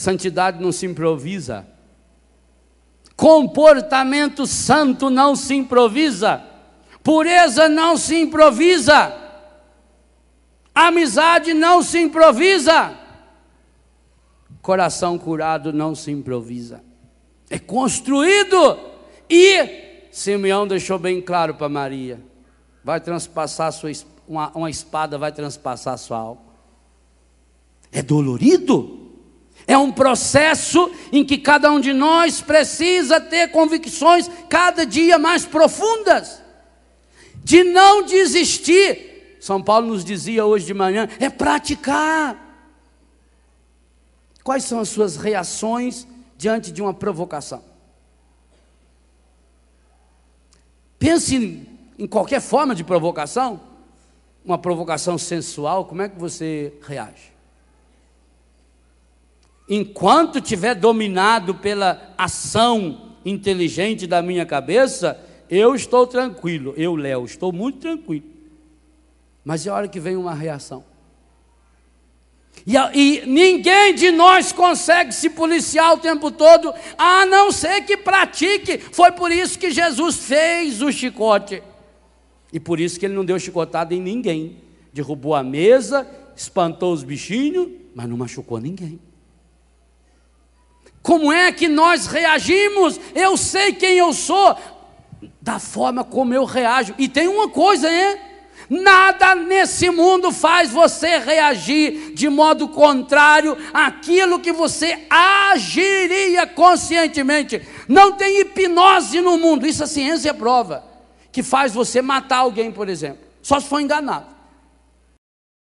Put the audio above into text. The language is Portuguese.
Santidade não se improvisa. Comportamento santo não se improvisa. Pureza não se improvisa. Amizade não se improvisa. Coração curado não se improvisa. É construído. E Simeão deixou bem claro para Maria: vai transpassar sua, uma, uma espada, vai transpassar sua alma. É dolorido é um processo em que cada um de nós precisa ter convicções cada dia mais profundas, de não desistir. São Paulo nos dizia hoje de manhã: é praticar. Quais são as suas reações diante de uma provocação? Pense em, em qualquer forma de provocação, uma provocação sensual, como é que você reage? enquanto tiver dominado pela ação inteligente da minha cabeça, eu estou tranquilo, eu, Léo, estou muito tranquilo. Mas é hora que vem uma reação. E, e, ninguém de nós consegue se policiar o tempo todo, a não ser que pratique. Foi por isso que Jesus fez o chicote. E por isso que ele não deu chicotada em ninguém. Derrubou a mesa, espantou os bichinhos, mas não machucou ninguém. Como é que nós reagimos? Eu sei quem eu sou, da forma como eu reajo. E tem uma coisa, hein? Nada nesse mundo faz você reagir de modo contrário àquilo que você agiria conscientemente. Não tem hipnose no mundo, isso a ciência prova, que faz você matar alguém, por exemplo, só se for enganado.